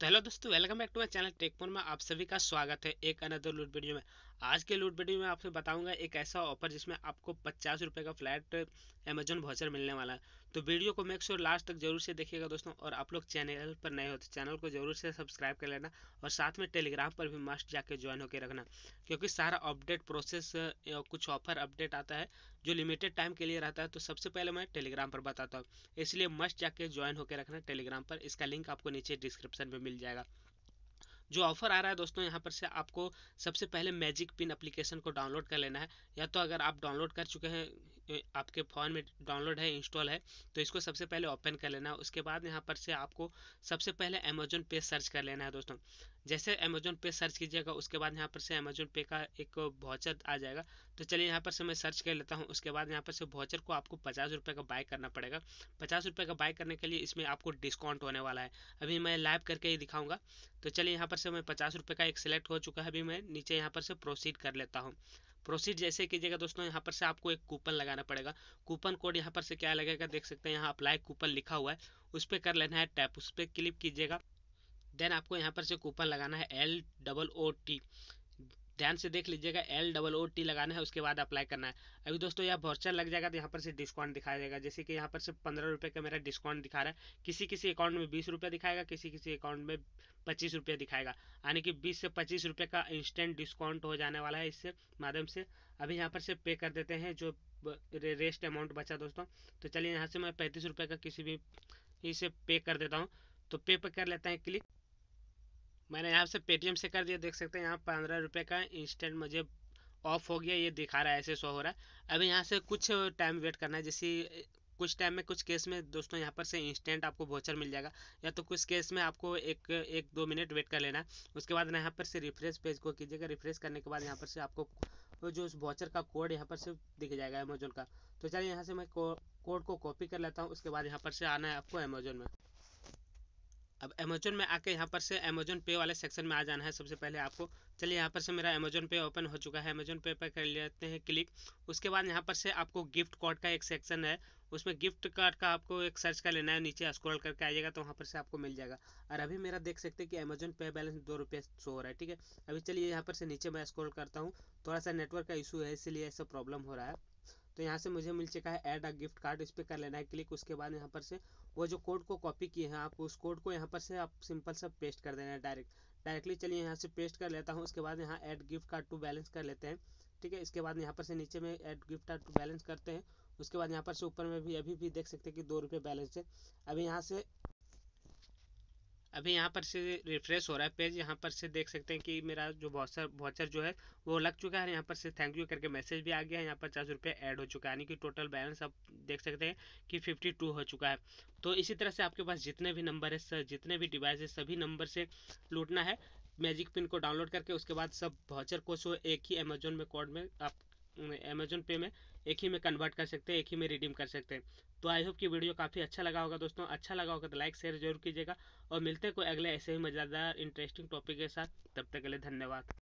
तो हेलो दोस्तों welcome back to my channel टेकपोन में आप सभी का स्वागत है एक अनदर लूट वीडियो में आज के लूट वीडियो में आपसे बताऊंगा एक ऐसा ऑफर जिसमें आपको पचास रुपये का फ्लैट अमेजोन भाचर मिलने वाला है तो वीडियो को मेक श्योर लास्ट तक जरूर से देखिएगा दोस्तों और आप लोग चैनल पर नए हो तो चैनल को जरूर से सब्सक्राइब कर लेना और साथ में टेलीग्राम पर भी मस्ट जाके ज्वाइन होकर रखना क्योंकि सारा अपडेट प्रोसेस कुछ ऑफर अपडेट आता है जो लिमिटेड टाइम के लिए रहता है तो सबसे पहले मैं टेलीग्राम पर बताता हूँ इसलिए मस्ट जाके ज्वाइन होकर रखना टेलीग्राम पर इसका लिंक आपको नीचे डिस्क्रिप्शन में मिल जाएगा जो ऑफर आ रहा है दोस्तों यहाँ पर से आपको सबसे पहले मैजिक पिन एप्लीकेशन को डाउनलोड कर लेना है या तो अगर आप डाउनलोड कर चुके हैं आपके फ़ोन में डाउनलोड है इंस्टॉल है तो इसको सबसे पहले ओपन कर लेना है उसके बाद यहाँ पर से आपको सबसे पहले अमेजोन पे सर्च कर लेना है दोस्तों जैसे अमेजोन पे सर्च कीजिएगा उसके बाद यहाँ पर से अमेजोन पे का एक भाचर आ जाएगा तो चलिए यहाँ पर से मैं सर्च कर लेता हूँ उसके बाद यहाँ पर से वॉचर को आपको पचास रुपये का बाय करना पड़ेगा पचास रुपये का बाय करने के लिए इसमें आपको डिस्काउंट होने वाला है अभी मैं लाइव करके ही दिखाऊंगा तो चलिए यहाँ पर से मैं पचास रुपये का एक सिलेक्ट हो चुका है अभी मैं नीचे यहाँ पर से प्रोसीड कर लेता हूँ प्रोसीड जैसे कीजिएगा दोस्तों यहाँ पर से आपको एक कूपन लगाना पड़ेगा कूपन कोड यहाँ पर से क्या लगेगा देख सकते हैं यहाँ अप्लाई कूपन लिखा हुआ है उस पर कर लेना है टैप उस पर क्लिक कीजिएगा देन आपको यहाँ पर से कूपन लगाना है एल डबल ओ टी ध्यान से देख लीजिएगा एल डबल ओ टी लगाना है उसके बाद अप्लाई करना है अभी दोस्तों यहाँ भर्चर लग जाएगा तो यहाँ पर से डिस्काउंट दिखाया जाएगा जैसे कि यहाँ पर से पंद्रह रुपये का मेरा डिस्काउंट दिखा रहा है किसी किसी अकाउंट में बीस रुपये दिखाएगा किसी किसी अकाउंट में पच्चीस रुपया दिखाएगा यानी कि बीस से पच्चीस रुपये का इंस्टेंट डिस्काउंट हो जाने वाला है इससे माध्यम से अभी यहाँ पर से पे कर देते हैं जो रेस्ट अमाउंट बचा दोस्तों तो चलिए यहाँ से मैं पैंतीस रुपये का किसी भी इसे पे कर देता हूँ तो पे पर कर लेते हैं क्लिक मैंने यहाँ से पेटीएम से कर दिया देख सकते हैं यहाँ पंद्रह रुपये का इंस्टेंट मुझे ऑफ हो गया ये दिखा रहा है ऐसे शो हो रहा है अभी यहाँ से कुछ टाइम वेट करना है जैसे कुछ टाइम में कुछ केस में दोस्तों यहाँ पर से इंस्टेंट आपको वोचर मिल जाएगा या तो कुछ केस में आपको एक एक दो मिनट वेट कर लेना है उसके बाद यहाँ पर से रिफ्रेश पेज को कीजिएगा रिफ्रेश करने के बाद यहाँ पर से आपको तो जो उस वॉचर का कोड यहाँ पर से दिख जाएगा अमेजोन का तो चलिए यहाँ से मैं कोड को कॉपी कर लेता हूँ उसके बाद यहाँ पर से आना है आपको अमेजोन में अमेजोन में आके यहाँ पर से अमेजोन पे वाले सेक्शन में आ जाना है सबसे पहले आपको चलिए यहाँ पर से मेरा अमेजोन पे ओपन हो चुका है अमेजोन पे पर कर लेते हैं क्लिक उसके बाद यहाँ पर से आपको गिफ्ट कार्ड का एक सेक्शन है उसमें गिफ्ट कार्ड का आपको एक सर्च कर लेना है नीचे स्क्रॉल करके आइएगा तो वहाँ पर से आपको मिल जाएगा और अभी मेरा देख सकते हैं कि अमेजोन पे बैलेंस दो रुपये शो हो रहा है ठीक है अभी चलिए यहाँ पर से नीचे मैं स्क्रॉल करता हूँ थोड़ा सा नेटवर्क का इशू है इसीलिए ऐसा प्रॉब्लम हो रहा है तो यहाँ से मुझे मिल चुका है ऐड अ गिफ्ट कार्ड इस पर कर लेना है क्लिक उसके बाद यहाँ पर से वो जो कोड को कॉपी किए हैं आप उस कोड को यहाँ पर से आप सिंपल सा पेस्ट कर देना है डायरेक्ट डायरेक्टली चलिए यहाँ से पेस्ट कर लेता हूँ उसके बाद यहाँ add gift card to balance कर लेते हैं ठीक है इसके बाद यहाँ पर से नीचे में add gift card to balance करते हैं उसके बाद यहाँ पर से ऊपर में भी अभी भी देख सकते हैं कि दो रुपये बैलेंस है अभी यहाँ से अभी यहाँ पर से रिफ्रेश हो रहा है पेज यहाँ पर से देख सकते हैं कि मेरा जो वॉचर वॉचर जो है वो लग चुका है यहाँ पर से थैंक यू करके मैसेज भी आ गया है यहाँ पर चार रुपये ऐड हो चुका है यानी कि टोटल बैलेंस आप देख सकते हैं कि फिफ्टी टू हो चुका है तो इसी तरह से आपके पास जितने भी नंबर है सर जितने भी डिवाइस है सभी नंबर से लूटना है मैजिक पिन को डाउनलोड करके उसके बाद सब वाचर को सो एक ही अमेजोन में कोड में आप अमेजोन पे में एक ही में कन्वर्ट कर सकते हैं एक ही में रिडीम कर सकते हैं तो आई होप कि वीडियो काफ़ी अच्छा लगा होगा दोस्तों अच्छा लगा होगा तो लाइक शेयर जरूर कीजिएगा और मिलते हैं कोई अगले ऐसे ही मज़ेदार इंटरेस्टिंग टॉपिक के साथ तब तक के लिए धन्यवाद